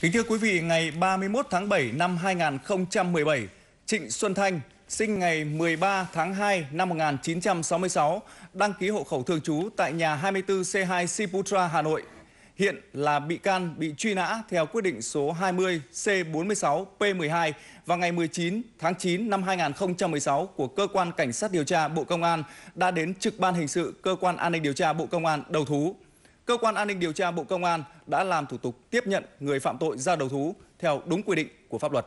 Kính thưa quý vị, ngày 31 tháng 7 năm 2017, Trịnh Xuân Thanh sinh ngày 13 tháng 2 năm 1966, đăng ký hộ khẩu thường trú tại nhà 24C2 Siputra, Hà Nội. Hiện là bị can bị truy nã theo quyết định số 20 C46 P12 và ngày 19 tháng 9 năm 2016 của Cơ quan Cảnh sát Điều tra Bộ Công an đã đến trực ban hình sự Cơ quan An ninh Điều tra Bộ Công an đầu thú. Cơ quan An ninh điều tra Bộ Công an đã làm thủ tục tiếp nhận người phạm tội ra đầu thú theo đúng quy định của pháp luật.